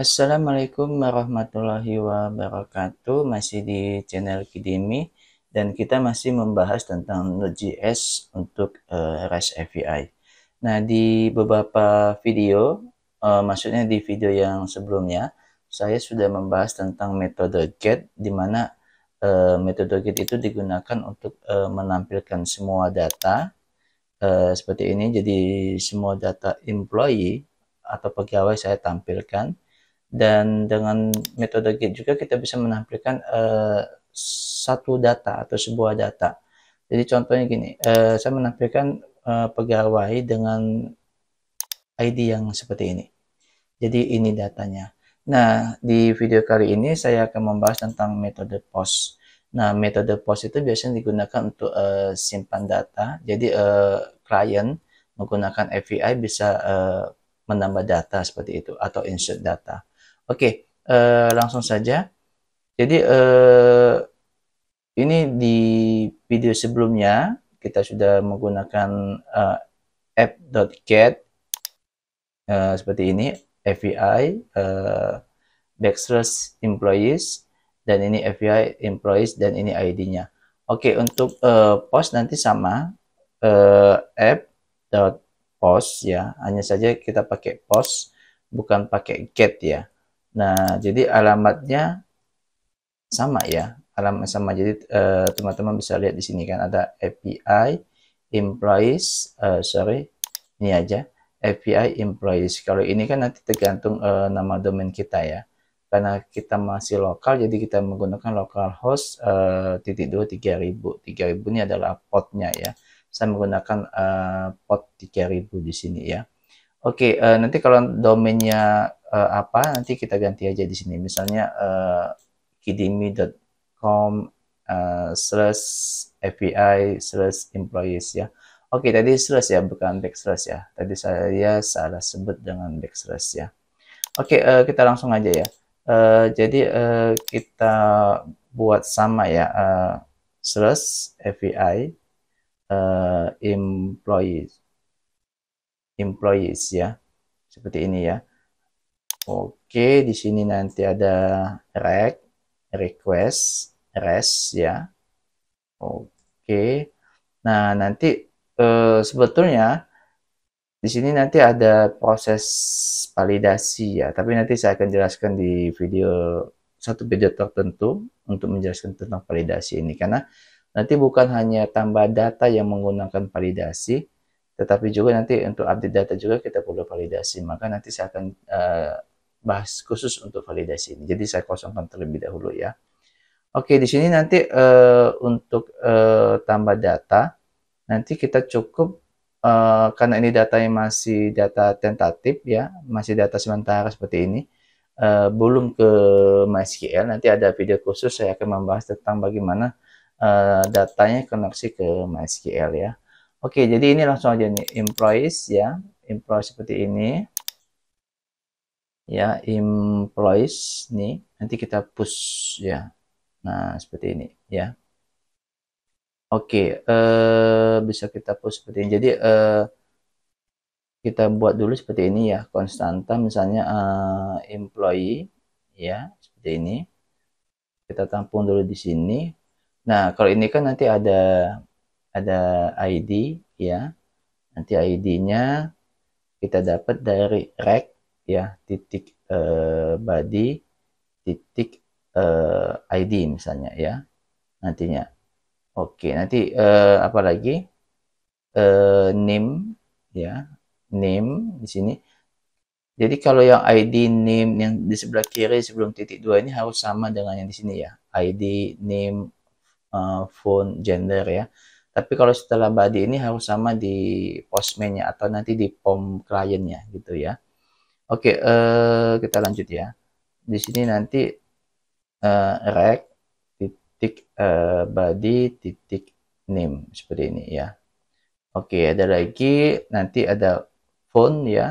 Assalamualaikum warahmatullahi wabarakatuh. Masih di channel Kidimi dan kita masih membahas tentang Node.js untuk uh, REST API. Nah, di beberapa video, uh, maksudnya di video yang sebelumnya, saya sudah membahas tentang metode get di mana uh, metode get itu digunakan untuk uh, menampilkan semua data uh, seperti ini. Jadi semua data employee atau pegawai saya tampilkan dan dengan metode git juga kita bisa menampilkan uh, satu data atau sebuah data jadi contohnya gini uh, saya menampilkan uh, pegawai dengan ID yang seperti ini jadi ini datanya nah di video kali ini saya akan membahas tentang metode post nah metode post itu biasanya digunakan untuk uh, simpan data jadi uh, klien menggunakan API bisa uh, menambah data seperti itu atau insert data Oke, uh, langsung saja. Jadi uh, ini di video sebelumnya kita sudah menggunakan uh, eh, app.get uh, seperti ini FBI, uh, backslash employees dan ini FBI employees dan ini ID-nya. Oke, untuk uh, post nanti sama uh, app.post ya. Hanya saja kita pakai post bukan pakai get ya. Nah, jadi alamatnya sama ya, alamat sama. Jadi eh, teman-teman uh, bisa lihat di sini kan ada API employees, eh, sorry, ini aja API employees. Kalau ini kan nanti tergantung eh, nama domain kita ya, karena kita masih lokal, jadi kita menggunakan localhost eh, titik dua tiga ribu. Tiga ribu ini adalah potnya ya. Saya menggunakan eh, pot ribu di sini ya. Oke, okay, uh, eh, nanti kalau domainnya uh, apa, nanti kita ganti aja di sini. Misalnya uh, eh, kidimi.com uh, slash FBI slash employees ya. Oke, okay, tadi slash ya, bukan backslash ya. Tadi saya salah sebut dengan backslash ya. Oke, okay, uh, kita langsung aja ya. Uh, jadi uh, kita buat sama ya, uh, slash FBI uh, employees employees ya. Seperti ini ya. Oke, di sini nanti ada rec, request, res ya. Oke. Nah, nanti eh, sebetulnya di sini nanti ada proses validasi ya, tapi nanti saya akan jelaskan di video satu video tertentu untuk menjelaskan tentang validasi ini karena nanti bukan hanya tambah data yang menggunakan validasi, tetapi juga nanti untuk update data juga kita perlu validasi. Maka nanti saya akan uh, bahas khusus untuk validasi ini. Jadi saya kosongkan terlebih dahulu ya. Oke, di sini nanti uh, untuk uh, tambah data, nanti kita cukup uh, karena ini data yang masih data tentatif ya, masih data sementara seperti ini, uh, belum ke MySQL. Nanti ada video khusus saya akan membahas tentang bagaimana uh, datanya koneksi ke MySQL ya. Oke, jadi ini langsung aja nih employees ya, employees seperti ini. Ya, employees nih nanti kita push ya. Nah, seperti ini ya. Oke, eh bisa kita push seperti ini. Jadi eh kita buat dulu seperti ini ya konstanta misalnya uh, employee ya seperti ini kita tampung dulu di sini nah kalau ini kan nanti ada ada ID ya. Nanti ID-nya kita dapat dari rec ya titik eh, body titik eh, ID misalnya ya nantinya. Oke, nanti eh, apa lagi? Eh, name ya, name di sini. Jadi kalau yang ID name yang di sebelah kiri sebelum titik dua ini harus sama dengan yang di sini ya. ID name uh, phone gender ya. Tapi kalau setelah body ini harus sama di postman-nya atau nanti di form kliennya gitu ya. Oke, eh, kita lanjut ya. Di sini nanti eh, rec titik eh, body titik name seperti ini ya. Oke, ada lagi nanti ada phone ya.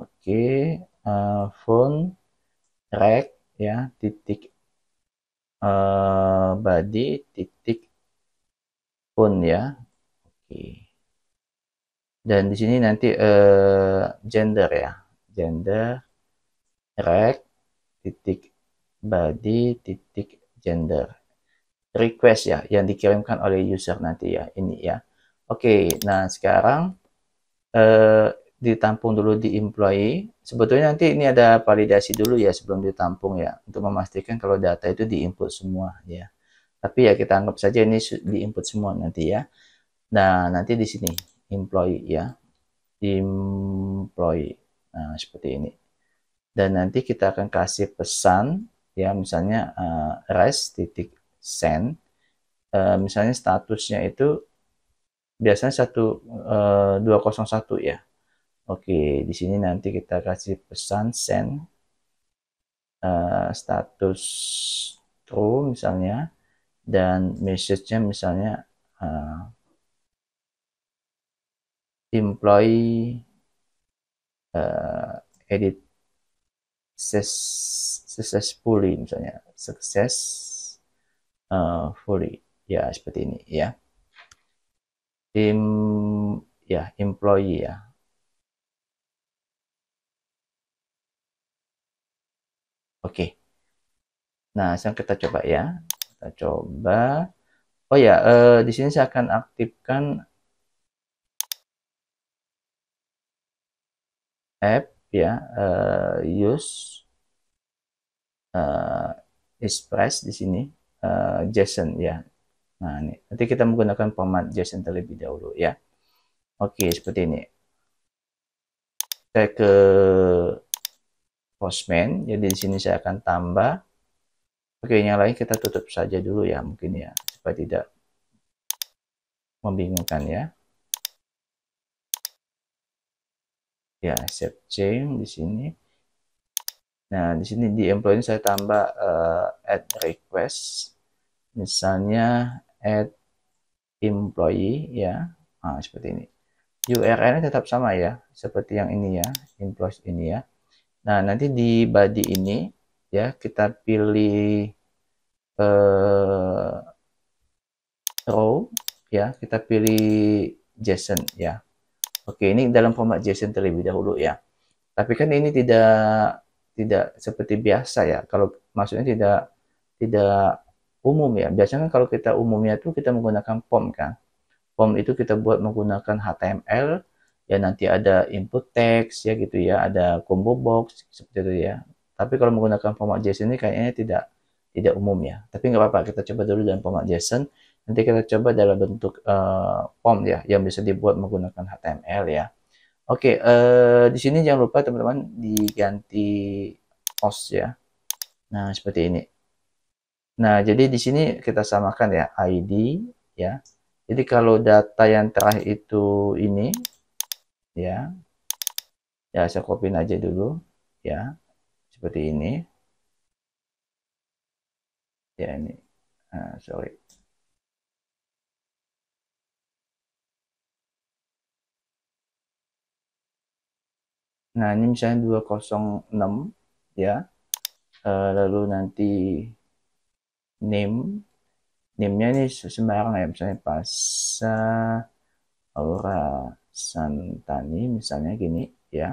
Oke, eh, phone rec ya titik eh, body titik pun ya. Oke. Dan di sini nanti uh, gender ya. Gender rek titik body titik gender request ya yang dikirimkan oleh user nanti ya ini ya. Oke, nah sekarang eh, ditampung dulu di employee. Sebetulnya nanti ini ada validasi dulu ya sebelum ditampung ya untuk memastikan kalau data itu diinput semua ya. Tapi ya kita anggap saja ini di input semua nanti ya. Nah, nanti di sini employee ya. Employee. Nah, seperti ini. Dan nanti kita akan kasih pesan ya misalnya uh, eh, rest titik send. Uh, misalnya statusnya itu biasanya satu uh, eh, 201 ya. Oke, di sini nanti kita kasih pesan send uh, status true misalnya dan message-nya misalnya uh, employee uh, edit successfully misalnya success uh, fully ya seperti ini ya tim ya employee ya oke okay. nah sekarang kita coba ya kita coba. Oh ya, eh, di sini saya akan aktifkan app ya, eh, use eh, express di sini eh, JSON ya. Nah, ini nanti kita menggunakan format JSON terlebih dahulu ya. Oke, seperti ini. Saya ke Postman, jadi di sini saya akan tambah Oke, yang lain kita tutup saja dulu ya, mungkin ya, supaya tidak membingungkan ya. Ya, save change di sini. Nah, di sini di employee ini saya tambah uh, add request. Misalnya add employee ya. Nah, seperti ini. URL-nya tetap sama ya, seperti yang ini ya, employee ini ya. Nah, nanti di body ini ya kita pilih eh, row ya kita pilih JSON ya oke ini dalam format JSON terlebih dahulu ya tapi kan ini tidak tidak seperti biasa ya kalau maksudnya tidak tidak umum ya biasanya kan kalau kita umumnya itu kita menggunakan form kan form itu kita buat menggunakan HTML ya nanti ada input text ya gitu ya ada combo box seperti itu ya tapi kalau menggunakan format JSON ini kayaknya tidak tidak umum ya. Tapi nggak apa-apa, kita coba dulu dalam format JSON. Nanti kita coba dalam bentuk uh, form ya, yang bisa dibuat menggunakan HTML ya. Oke, uh, di sini jangan lupa teman-teman diganti os ya. Nah seperti ini. Nah jadi di sini kita samakan ya ID ya. Jadi kalau data yang terakhir itu ini ya, ya saya copy aja dulu ya seperti ini ya ini uh, sorry Nah, ini misalnya 206 ya. Uh, lalu nanti name name-nya ini sembarang ya, misalnya Pasa Aura Santani misalnya gini ya.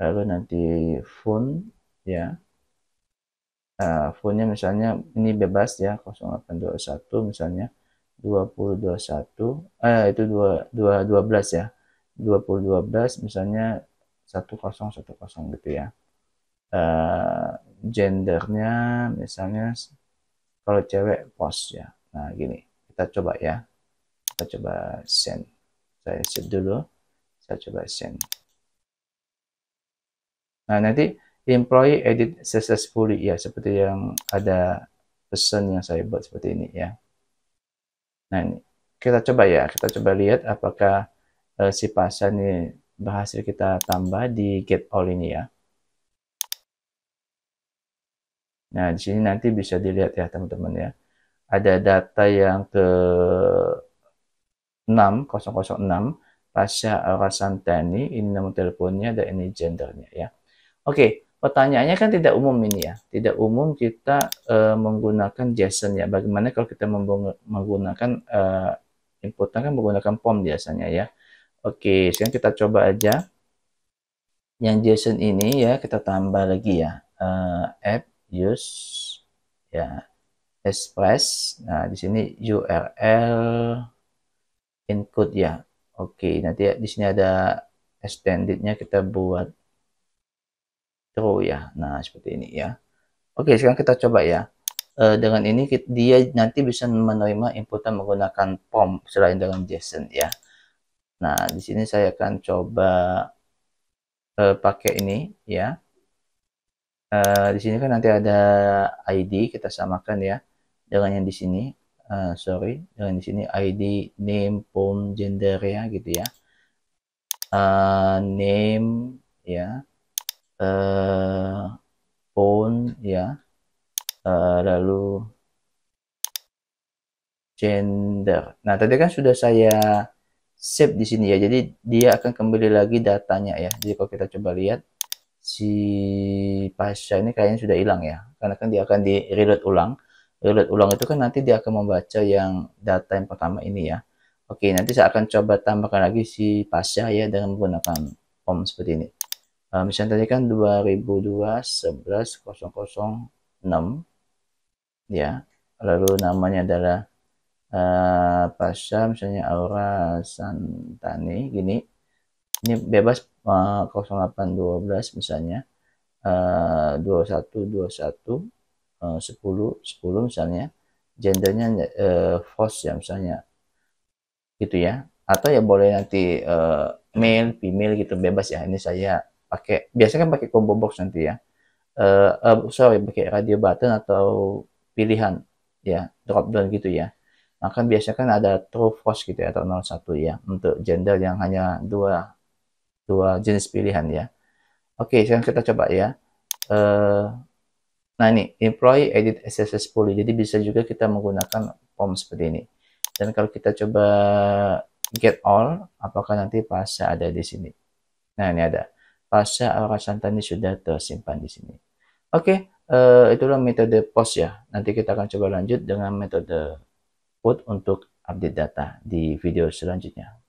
Lalu nanti phone ya uh, eh, nya misalnya ini bebas ya 0821 misalnya 2021 eh itu 212 ya 2012 misalnya 1010 gitu ya uh, gendernya misalnya kalau cewek pos ya nah gini kita coba ya kita coba send saya set dulu saya coba send nah nanti employee edit successfully ya seperti yang ada pesan yang saya buat seperti ini ya nah ini kita coba ya kita coba lihat apakah uh, si pasien ini berhasil kita tambah di get all ini ya nah di sini nanti bisa dilihat ya teman-teman ya ada data yang ke 6006 pasca Rasantani ini nomor teleponnya dan ini gendernya ya oke okay pertanyaannya kan tidak umum ini ya. Tidak umum kita uh, menggunakan JSON ya. Bagaimana kalau kita menggunakan uh, inputan kan menggunakan form biasanya ya. Oke, sekarang kita coba aja. Yang JSON ini ya kita tambah lagi ya. Uh, app use ya express. Nah, di sini URL input ya. Oke, nanti ya, di sini ada extendednya kita buat true oh, ya. Nah, seperti ini ya. Oke, sekarang kita coba ya. E, dengan ini dia nanti bisa menerima inputan menggunakan POM selain dengan JSON ya. Nah, di sini saya akan coba e, pakai ini ya. E, di sini kan nanti ada ID kita samakan ya dengan yang di sini. Uh, sorry, dengan di sini ID, name, POM, gender ya gitu ya. Uh, name ya uh, eh, own ya uh, lalu gender nah tadi kan sudah saya save di sini ya jadi dia akan kembali lagi datanya ya jadi kalau kita coba lihat si pasca ini kayaknya sudah hilang ya karena kan dia akan di reload ulang reload ulang itu kan nanti dia akan membaca yang data yang pertama ini ya Oke nanti saya akan coba tambahkan lagi si pasca ya dengan menggunakan form seperti ini uh, misalnya tadi kan 2002 11 006 ya lalu namanya adalah uh, eh, pasca misalnya Aura Santani gini ini bebas uh, eh, 0812 misalnya uh, 21 21 uh, 10 10 misalnya gendernya uh, force ya misalnya gitu ya atau ya boleh nanti uh, male female gitu bebas ya ini saya pakai biasanya kan pakai combo box nanti ya uh, uh, sorry pakai radio button atau pilihan ya drop down gitu ya maka nah, biasanya kan ada true false gitu ya atau 01 ya untuk gender yang hanya dua dua jenis pilihan ya oke okay, sekarang kita coba ya uh, nah ini employee edit SSS 10 jadi bisa juga kita menggunakan form seperti ini dan kalau kita coba get all apakah nanti pas ada di sini nah ini ada pasca aura santan sudah tersimpan di sini. Oke, okay, eh, itulah metode post ya. Nanti kita akan coba lanjut dengan metode put untuk update data di video selanjutnya.